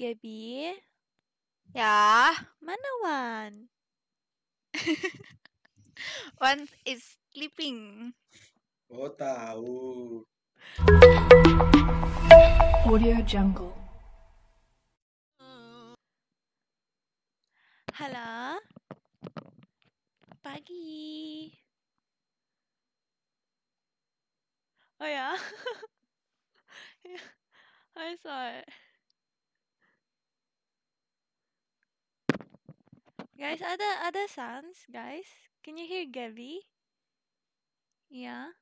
Gabby, Yeah. mana One is sleeping. Oh, tahu. Audio Jungle. Hala. Pagi. Oh yeah. I saw it. Guys, ada ada sounds, guys. Can you hear Gabby? Yeah.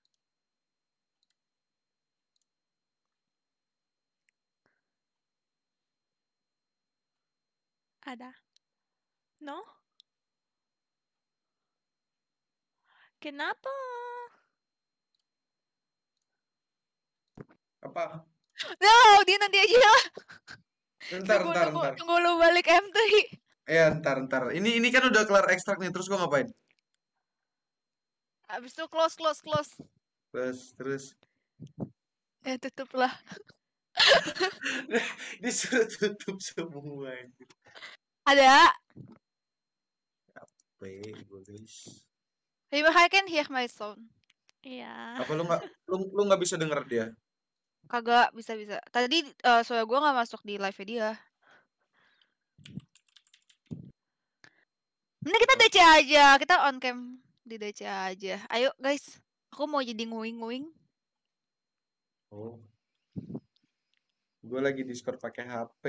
Ada. No? Kenapa? Apa? No, dia nanti aja. Ntar ntar ntar tunggu, Tunggu lu balik m Ya ntar ntar. Ini ini kan udah kelar ekstrak nih. Terus gua ngapain? Abis itu close close close. Terus terus. Eh tutup lah. Disuruh tutup semua. Ada. Apa ya, guys? Maybe I can hear my sound. Iya. Apa lu nggak lu lu nggak bisa denger dia? Kagak bisa bisa. Tadi uh, suara gue nggak masuk di live dia. Ini kita DC aja, kita on cam di DC aja. Ayo guys, aku mau jadi nguing-nguing. Oh. Gue lagi Discord pakai HP.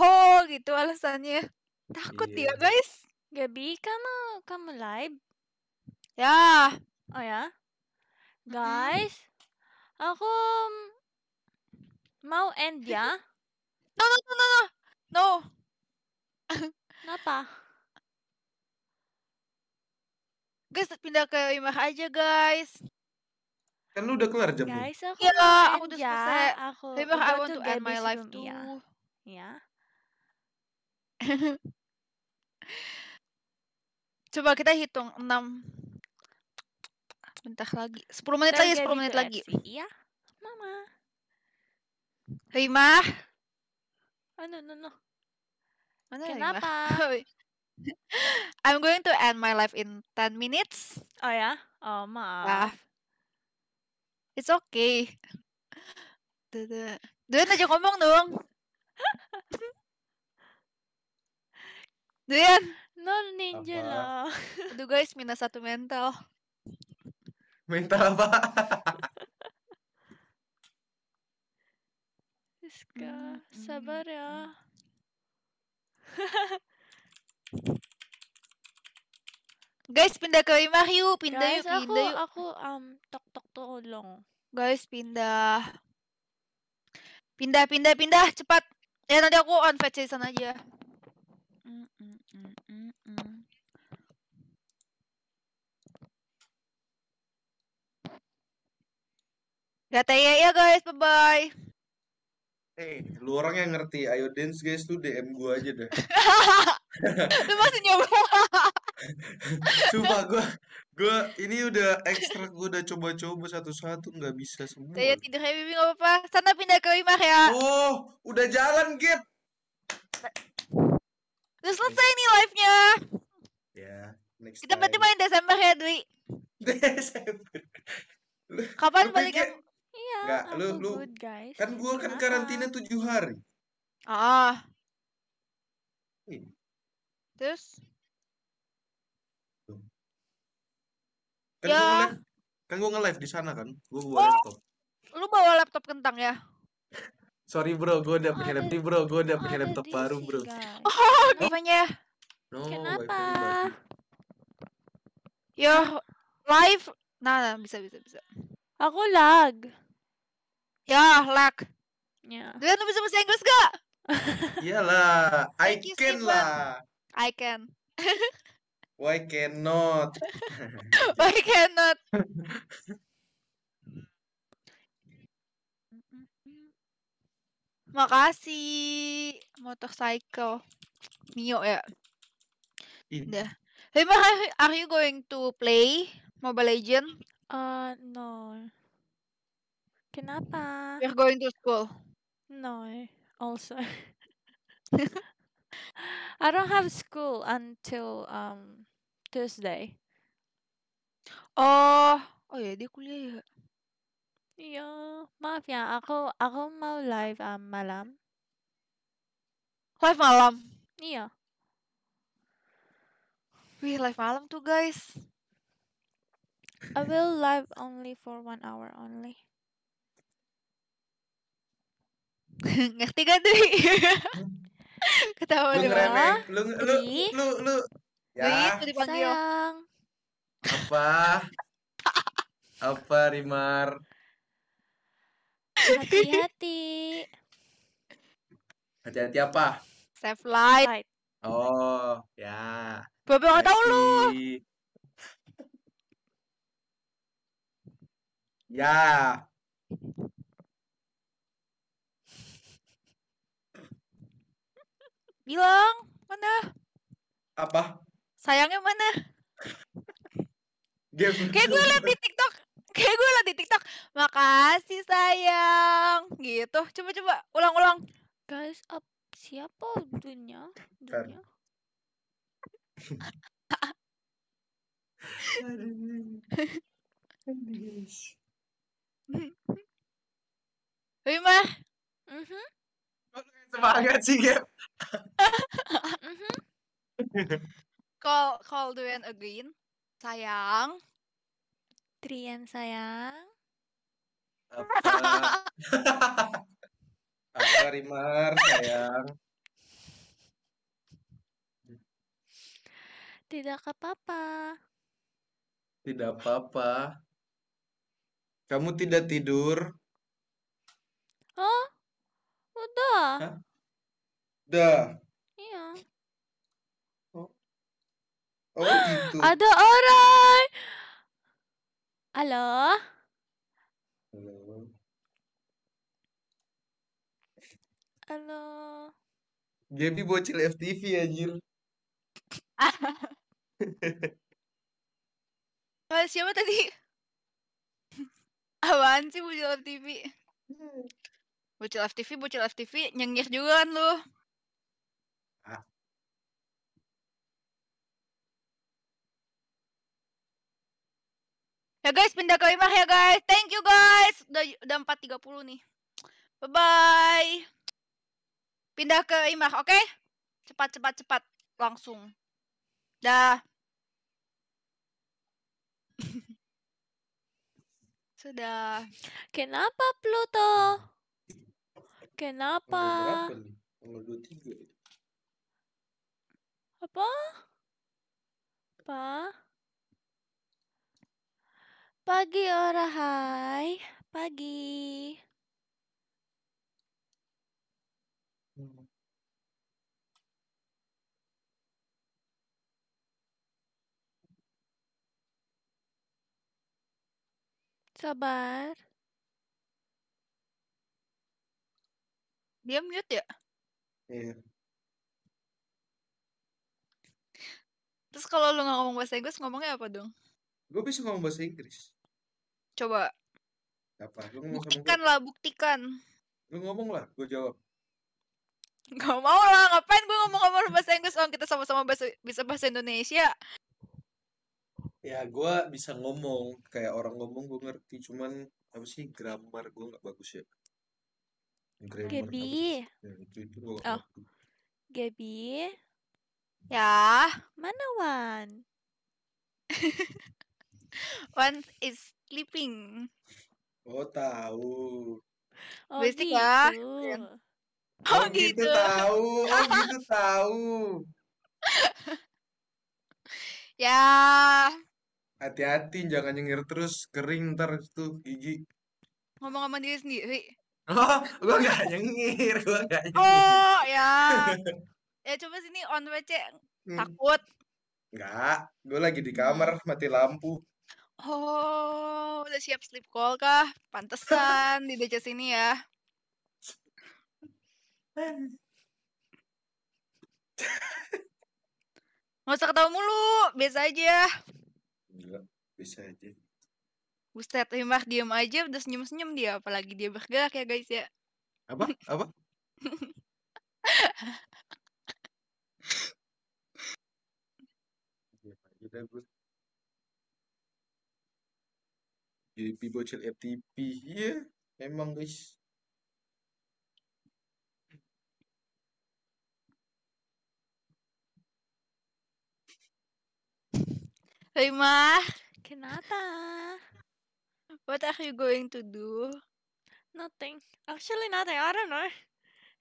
Oh, gitu alasannya. Takut iya. ya, guys. Gabi, kamu kamu live? Ya. Oh ya. Guys, aku mau end ya. No, no, no, no. No. Kenapa? Guys, pindah ke imah aja, guys. Kan lu udah kelar jam Guys, aku ya, aku udah ya. selesai. Aku, IMH, I want to end my life too. Ya. ya. Coba kita hitung 6 Bentar lagi. 10 menit lagi, 10 menit lagi. Iya. Mama. Rima. Oh, no, no, no. Mana Kenapa? Rima? I'm going to end my life in 10 minutes. Oh ya? Oh maaf. maaf. It's okay. Dede. aja ngomong dong. Deden. Non ninja loh. Aduh guys, minus satu mental. Mental apa? Siska, sabar ya. Guys, pindah rumah yuk pindah Guys, yuk, pindah yuk. aku um, tok tok tolong. Guys, pindah. Pindah, pindah, pindah. Cepat. ya nanti aku on fetch sana aja. Gak -mm ya guys, bye-bye. Eh, hey, lu orang yang ngerti. Ayo dance guys, tuh DM gua aja deh. lu masih nyoba Coba gue gue ini udah ekstra gue udah coba-coba satu-satu nggak bisa semua saya ya bibi nggak apa-apa sana pindah ke imah ya oh udah jalan git udah selesai nih live nya ya yeah, next kita berarti main Desember ya Dwi Desember kapan balik ya iya nggak lu lu good, guys. kan gue kan karantina tujuh hari ah oh. Terus? Kan ya. Kan gua kan gue nge-live di sana kan. Gue bawa oh, laptop. Lu bawa laptop kentang ya? Sorry bro, gue udah punya laptop bro, gue udah punya laptop baru bro. Oh, gimana? No, Kenapa? Yo, live. Nah, nah, bisa bisa bisa. Aku lag. Ya, lag. Ya. Yeah. Dia lu bisa bahasa Inggris gak? Iyalah, I can lah. I can. Why cannot? Why cannot? Makasih motorcycle Mio ya. Iya. Udah. Hey, are you going to play Mobile Legend? Uh, no. Kenapa? We're going to school. No, also. I don't have school until um Tuesday. Oh, oh yeah, di kuliah ya. Iya, maaf ya. Aku aku mau live um, malam. Live malam. Iya. Wih, live malam tuh, guys. I will live only for one hour only. Ngerti gak, Dwi? Ketawa lu ngeremeh. Lu, lu, lu, lu, Ya. Wih, lu Sayang. Apa? Apa, Rimar? Hati-hati. Hati-hati apa? safe light. Oh, ya. Bapak nggak tahu lu. Ya. Bilang, mana? Apa? Sayangnya mana? kayak gue liat di TikTok, kayak gue liat di TikTok, makasih sayang, gitu. Coba-coba, ulang-ulang. Guys, up siapa dunia? Dunia. Wima. Mhm. Semangat sih, Gap. Mm-hmm. call call Durian again. Sayang. Trian sayang. Apa? Apa Rimar sayang? Tidak apa-apa. Tidak apa-apa. Kamu tidak tidur? Oh, udah. Hah? Dah. Iya. Oh. Oh gitu. Ada orang. Halo. Halo. Halo. Gaby bocil FTV anjir. Mas siapa tadi? awan sih bocil FTV? Iya. Bocil FTV, bocil FTV nyengir juga kan lu. Ah. Ya guys, pindah ke Imah ya guys. Thank you guys. Udah udah 4.30 nih. Bye bye. Pindah ke Imah, oke? Okay? Cepat cepat cepat langsung. Dah. Sudah. Kenapa Pluto? Kenapa? apa? Pa? Pagi ora hai. Pagi. Sabar. Dia mute ya? Iya. Yeah. Terus kalau lu gak ngomong bahasa Inggris, ngomongnya apa dong? Gue bisa ngomong bahasa Inggris. Coba. Apa? Lu ngomong buktikan lah, buktikan. Lu ngomong lah, gue jawab. Gak mau lah, ngapain gue ngomong-ngomong bahasa Inggris orang kita sama-sama bahasa, bisa bahasa Indonesia. Ya, gue bisa ngomong kayak orang ngomong gue ngerti, cuman apa sih grammar gue gak bagus ya. Grammar Gabi. Ya, itu itu gue oh. Gaby. Ya, mana Wan? Wan is sleeping. Oh tahu. Oh Bistik, ya? gitu. ya. Oh, oh gitu, gitu. tahu. Oh gitu tahu. ya. Hati-hati jangan nyengir terus kering ntar itu gigi. Ngomong-ngomong diri sendiri. Oh, gua gak nyengir, gua gak oh, nyengir. Oh, ya. Ya coba sini on WC. Hmm. Takut. Enggak, gue lagi di kamar oh. mati lampu. Oh, udah siap sleep call kah? Pantesan di DC sini ya. Nggak usah ketawa mulu, biasa aja. Enggak, bisa aja. Buset, Himar diem aja udah senyum-senyum dia, apalagi dia bergerak ya guys ya. Apa? Apa? level virtual FTP here. memang guys Hey Ma, Kenata, what are you going to do? Nothing. Actually, nothing. I don't know.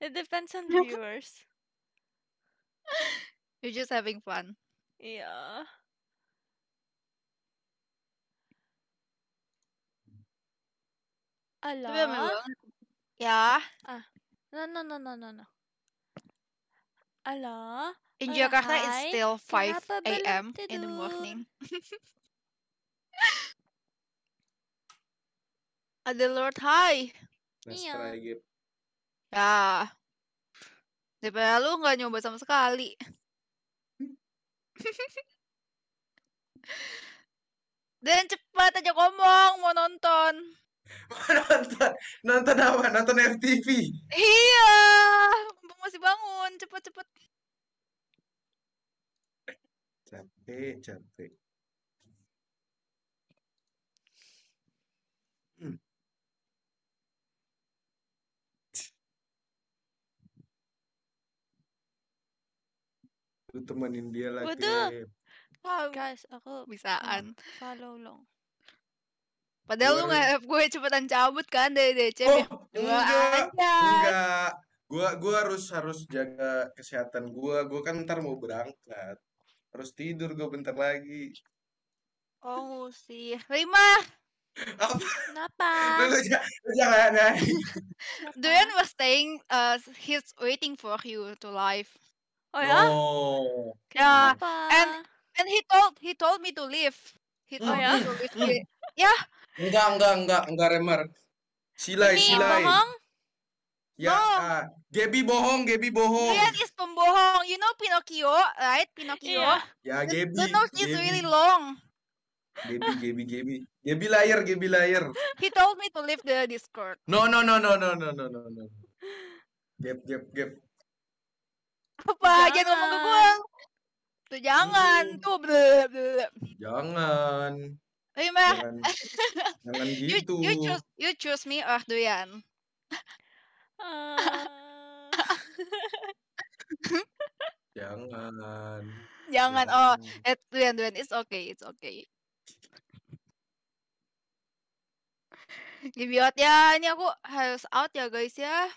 It depends on viewers. You're just having fun. Yeah. Ala? ya hemen bak. Ja. Ah. No, no, no, no, no, no. In Jakarta, is still 5 a.m. in the morning. Ada Lord Hai Iya. Ya. Daripada lu nggak nyoba sama sekali. Dan cepat aja ngomong, mau nonton. nonton nonton apa nonton FTV iya masih bangun cepet cepet capek capek hmm. temenin dia lagi Wow. guys aku hmm, bisaan follow long Padahal lu nggak gue cepetan cabut kan dari DC Oh, enggak, enggak. Gue gue harus harus jaga kesehatan gue. Gue kan ntar mau berangkat. Harus tidur gue bentar lagi. Oh sih, lima Apa? Kenapa? Lu, jangan naik. was staying, uh, he's waiting for you to live. Oh ya? Oh. Yeah. Kenapa? And and he told he told me to leave. He hmm. told oh, ya? me to leave. Hmm. yeah, Enggak, enggak, enggak, enggak Remar. Silai, Ini silai. bohong? Ya, bohong. Uh, Gaby bohong, Gaby bohong. Dia is pembohong. You know Pinocchio, right? Pinocchio. Yeah. yeah, Gaby. The, nose Gaby. is really long. Gaby, Gaby, Gaby. Gaby liar, Gaby liar. He told me to leave the Discord. No, no, no, no, no, no, no, no, no. Gap, gap, gap. Apa? Jangan, jangan ngomong ke gue. Tuh jangan. Tuh, bleh, bleh. Jangan. Tapi Mbak, jangan, jangan gitu. You, you choose you choose me or oh, Duyan? Ah. jangan. Jangan. Oh, eh, Duyan Duyan it's okay, it's okay. out ya, ini aku harus out ya guys ya.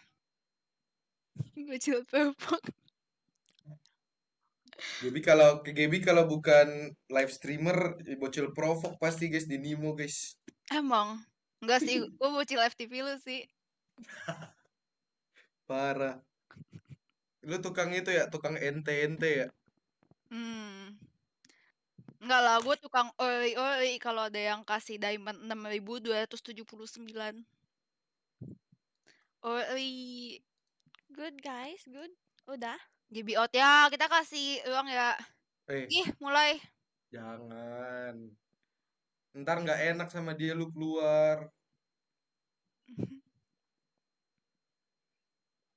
Gue jilat bebek. Gaby kalau ke Gaby kalau bukan live streamer bocil provok pasti guys di Nimo guys. Emang enggak sih, gue bocil live TV lu sih. Parah. Lu tukang itu ya, tukang ente-ente ya? Hmm. Enggak lah, gue tukang oi-oi kalau ada yang kasih diamond 6279. Oi. Good guys, good. Udah out ya kita kasih uang ya. Eh. Ih mulai. Jangan. Ntar nggak enak sama dia lu keluar.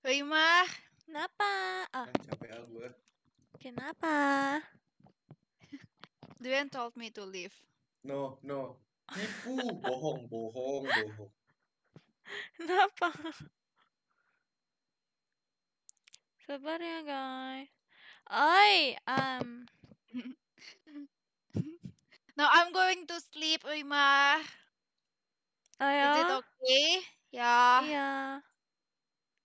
Lima. Kenapa? Ah. Kan capek aku. Kenapa? Duen told me to leave. No, no. Ibu, bohong, bohong, bohong. Kenapa? Sabarya guys. I um. now I'm going to sleep, Uima. Oh, Is it okay? Yeah, Yeah.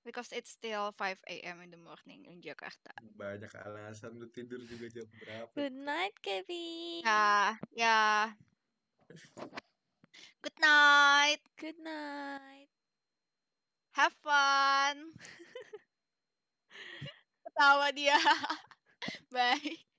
because it's still 5 a.m. in the morning in Jakarta. Banyak alasan lu tidur juga jam berapa? Good night, Kevin. Yeah, yeah. Good night. Good night. Have fun. sama dia. Bye.